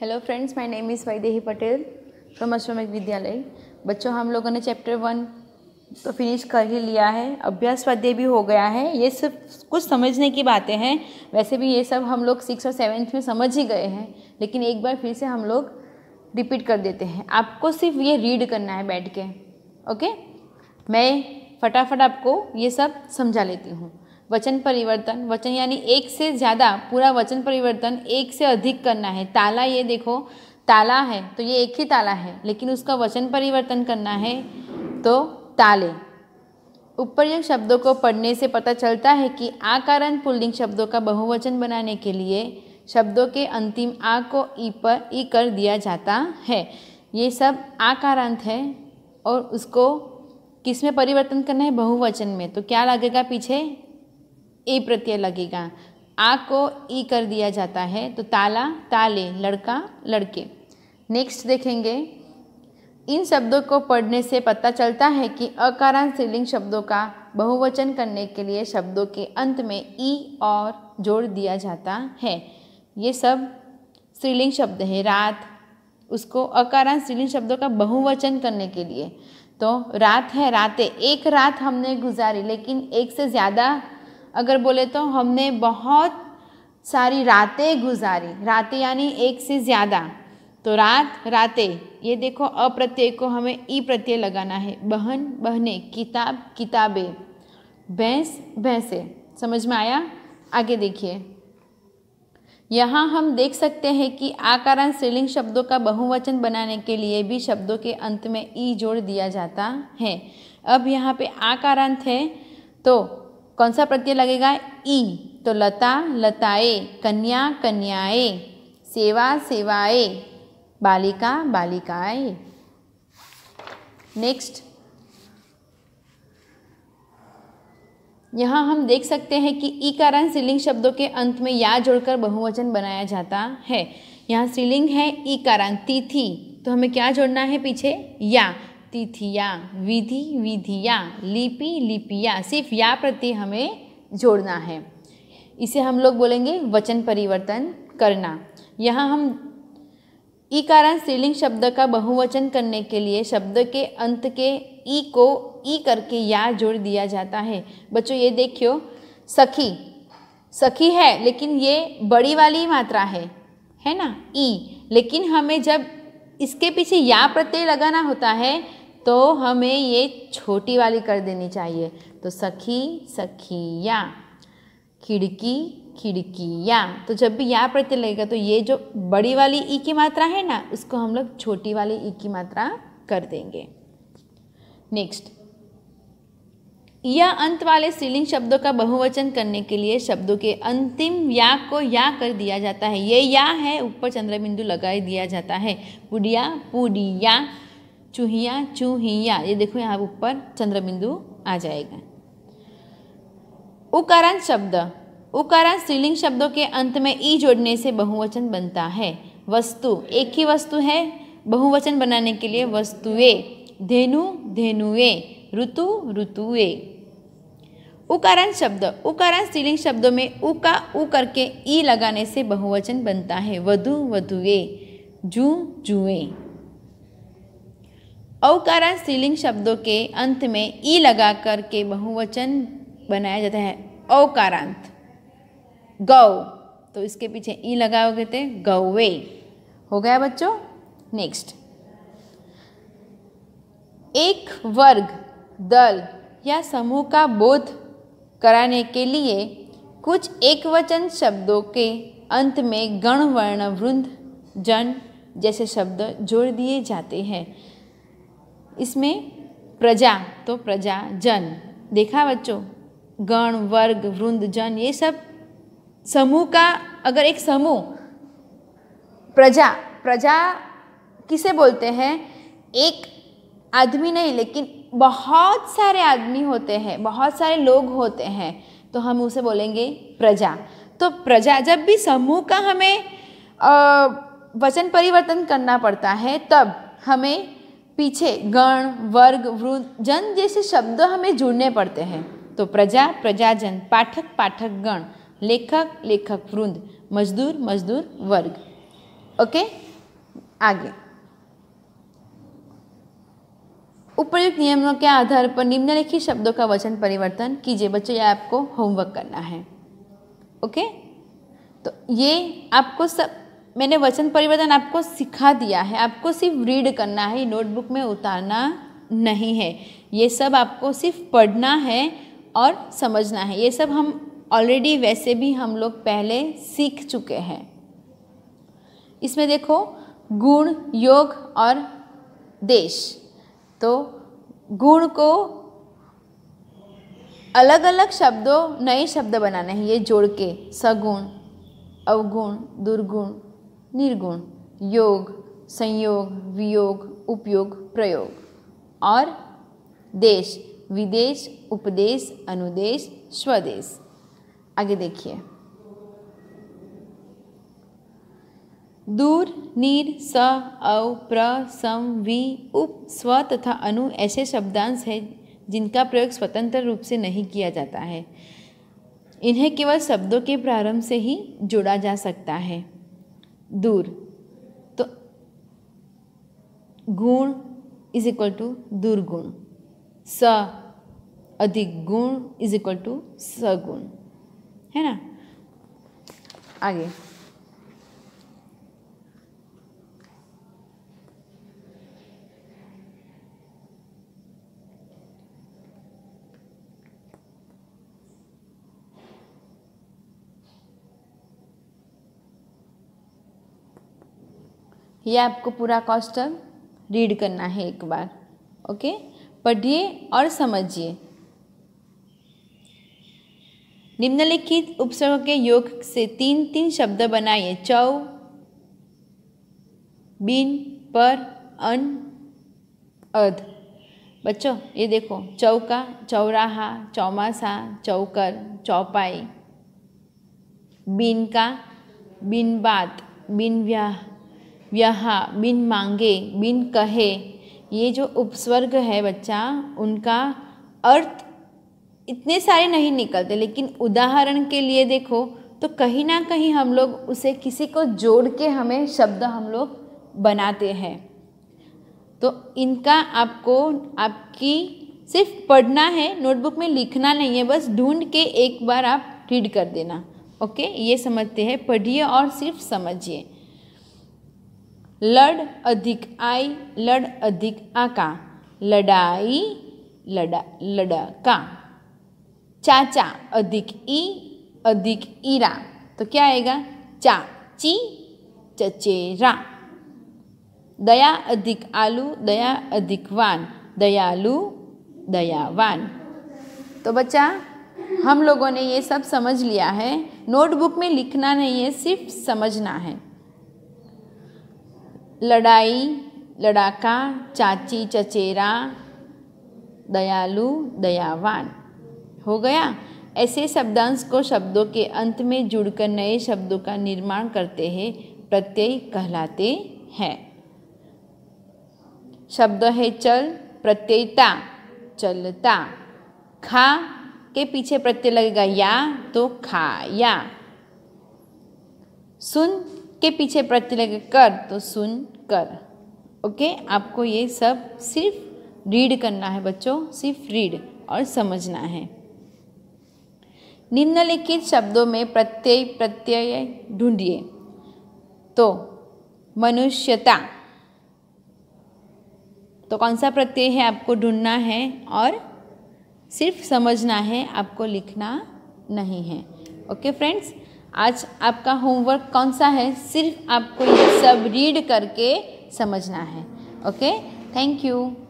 hello friends my name is Vaidehi Patel from Ashwamik Vidyalaya बच्चों हम लोगों ने चैप्टर वन तो फिनिश कर ही लिया है अभ्यास स्वाध्याय भी हो गया है ये सब कुछ समझने की बातें हैं वैसे भी ये सब हम लोग सिक्स और सेवन्थ में समझ ही गए हैं लेकिन एक बार फिर से हम लोग रिपीट कर देते हैं आपको सिर्फ ये रीड करना है बैठ के ओके मैं फटाफट आपको ये सब समझा लेती हूँ वचन परिवर्तन वचन यानी एक से ज़्यादा पूरा वचन परिवर्तन एक से अधिक करना है ताला ये देखो ताला है तो ये एक ही ताला है लेकिन उसका वचन परिवर्तन करना है तो ताले उपर्युक्त शब्दों को पढ़ने से पता चलता है कि कारण पुल्लिंग शब्दों का बहुवचन बनाने के लिए शब्दों के अंतिम आ को ई पर ई कर दिया जाता है ये सब आकारांत है और उसको किस में परिवर्तन करना है बहुवचन में तो क्या लगेगा पीछे ए प्रत्यय लगेगा आ को ई कर दिया जाता है तो ताला ताले लड़का लड़के नेक्स्ट देखेंगे इन शब्दों को पढ़ने से पता चलता है कि अकारांत स्त्रीलिंग शब्दों का बहुवचन करने के लिए शब्दों के अंत में ई और जोड़ दिया जाता है ये सब स्त्रीलिंग शब्द हैं रात उसको अकारांत स्त्रीलिंग शब्दों का बहुवचन करने के लिए तो रात है रातें एक रात हमने गुजारी लेकिन एक से ज़्यादा अगर बोले तो हमने बहुत सारी रातें गुजारी रातें यानी एक से ज़्यादा तो रात रातें ये देखो अप्रत्यय को हमें ई प्रत्यय लगाना है बहन बहने किताब किताबें भैंस भैंसे समझ में आया आगे देखिए यहाँ हम देख सकते हैं कि आकारांत श्रीलिंग शब्दों का बहुवचन बनाने के लिए भी शब्दों के अंत में ई जोड़ दिया जाता है अब यहाँ पे आकारांत है तो कौन सा प्रत्यय लगेगा ई तो लता लताए कन्या कन्याए सेवा सेवाए बालिका बालिकाए नेक्स्ट यहाँ हम देख सकते हैं कि ई कारण स्त्रीलिंग शब्दों के अंत में या जोड़कर बहुवचन बनाया जाता है यहाँ स्त्रीलिंग है ई कारण तिथि तो हमें क्या जोड़ना है पीछे या तिथिया विधि विधिया लिपि लिपिया सिर्फ या प्रति हमें जोड़ना है इसे हम लोग बोलेंगे वचन परिवर्तन करना यहाँ हम ई कारण स्त्रीलिंग शब्द का बहुवचन करने के लिए शब्द के अंत के ई को ई करके या जोड़ दिया जाता है बच्चों ये देखियो सखी सखी है लेकिन ये बड़ी वाली मात्रा है है ना ई लेकिन हमें जब इसके पीछे या प्रत्यय लगाना होता है तो हमें ये छोटी वाली कर देनी चाहिए तो सखी सखिया खिड़की खिड़की या तो जब भी या प्रत्यय लगेगा तो ये जो बड़ी वाली ई की मात्रा है ना उसको हम लोग छोटी वाली ई की मात्रा कर देंगे नेक्स्ट या अंत वाले स्त्रीलिंग शब्दों का बहुवचन करने के लिए शब्दों के अंतिम या को या कर दिया जाता है ये या है ऊपर चंद्रबिंदु लगा दिया जाता है पुडिया पुडिया चूहिया चूहिया ये देखो यहाँ ऊपर चंद्रबिंदु आ जाएगा उकारांत शब्द उकारांत स्त्रीलिंग शब्दों के अंत में ई जोड़ने से बहुवचन बनता है वस्तु एक ही वस्तु है बहुवचन बनाने के लिए वस्तुए धेनु धेनुए ऋतु ऋतुए उकारांत शब्द उकारांत स्त्रीलिंग शब्दों में उ का उ करके ई लगाने से बहुवचन बनता है वधु वधुए जू जुए अवकारा स्त्रीलिंग शब्दों के अंत में ई लगा कर के बहुवचन बनाया जाता है अवकारांत गौ तो इसके पीछे ई लगाओगे तो गौवे हो गया बच्चों नेक्स्ट एक वर्ग दल या समूह का बोध कराने के लिए कुछ एक वचन शब्दों के अंत में गण वर्ण वृंद जन जैसे शब्द जोड़ दिए जाते हैं इसमें प्रजा तो प्रजा जन देखा बच्चों गण वर्ग वृंद जन ये सब समूह का अगर एक समूह प्रजा प्रजा किसे बोलते हैं एक आदमी नहीं लेकिन बहुत सारे आदमी होते हैं बहुत सारे लोग होते हैं तो हम उसे बोलेंगे प्रजा तो प्रजा जब भी समूह का हमें वचन परिवर्तन करना पड़ता है तब हमें पीछे गण वर्ग वृद्ध जन जैसे शब्द हमें जुड़ने पड़ते हैं तो प्रजा प्रजाजन पाठक पाठक गण लेखक लेखक वृंद मजदूर मजदूर वर्ग ओके आगे उपयुक्त नियमों के आधार पर निम्नलिखित शब्दों का वचन परिवर्तन कीजिए बच्चों ये आपको होमवर्क करना है ओके तो ये आपको सब मैंने वचन परिवर्तन आपको सिखा दिया है आपको सिर्फ रीड करना है नोटबुक में उतारना नहीं है ये सब आपको सिर्फ पढ़ना है और समझना है ये सब हम ऑलरेडी वैसे भी हम लोग पहले सीख चुके हैं इसमें देखो गुण योग और देश तो गुण को अलग अलग शब्दों नए शब्द बनाने हैं ये जोड़ के सगुण अवगुण दुर्गुण निर्गुण योग संयोग वियोग उपयोग प्रयोग और देश विदेश उपदेश अनुदेश स्वदेश आगे देखिए दूर नीर स औ प्र सम वि उप स्व तथा अनु ऐसे शब्दांश हैं जिनका प्रयोग स्वतंत्र रूप से नहीं किया जाता है इन्हें केवल शब्दों के प्रारंभ से ही जोड़ा जा सकता है दूर तो गुण इज इक्वल टू दुर्गुण स अधिक गुण इज इक्वल टू सगुण है ना आगे ये आपको पूरा कॉस्टम रीड करना है एक बार ओके पढ़िए और समझिए निम्नलिखित उपसर्ग के योग से तीन तीन शब्द बनाइए चौ बीन पर अन अध बच्चों ये देखो चौका चौराहा चौमासा चौकर चौपाई बिन का बिन बात बिन व्याह व्यहा बिन मांगे बिन कहे ये जो उपस्वर्ग है बच्चा उनका अर्थ इतने सारे नहीं निकलते लेकिन उदाहरण के लिए देखो तो कहीं ना कहीं हम लोग उसे किसी को जोड़ के हमें शब्द हम लोग बनाते हैं तो इनका आपको आपकी सिर्फ पढ़ना है नोटबुक में लिखना नहीं है बस ढूंढ के एक बार आप रीड कर देना ओके ये समझते हैं पढ़िए और सिर्फ समझिए लड अधिक आई लड अधिक आका लड़ाई लड़ा लड़का चाचा अधिक ई अधिक ईरा तो क्या आएगा चाची चचेरा दया अधिक आलू दया अधिक वान दयालु दयावान तो बच्चा हम लोगों ने ये सब समझ लिया है नोटबुक में लिखना नहीं है सिर्फ समझना है लड़ाई लड़ाका चाची चचेरा दयालु दयावान हो गया ऐसे शब्दांश को शब्दों के अंत में जुड़कर नए शब्दों का निर्माण करते हैं प्रत्यय कहलाते हैं शब्द है चल प्रत्ययता चलता खा के पीछे प्रत्यय लगेगा या तो खाया सुन के पीछे प्रत्यय लगे कर तो सुन कर ओके आपको ये सब सिर्फ रीड करना है बच्चों सिर्फ रीड और समझना है निम्नलिखित शब्दों में प्रत्यय प्रत्यय ढूंढिए तो मनुष्यता तो कौन सा प्रत्यय है आपको ढूंढना है और सिर्फ समझना है आपको लिखना नहीं है ओके फ्रेंड्स आज आपका होमवर्क कौन सा है सिर्फ आपको ये सब रीड करके समझना है ओके थैंक यू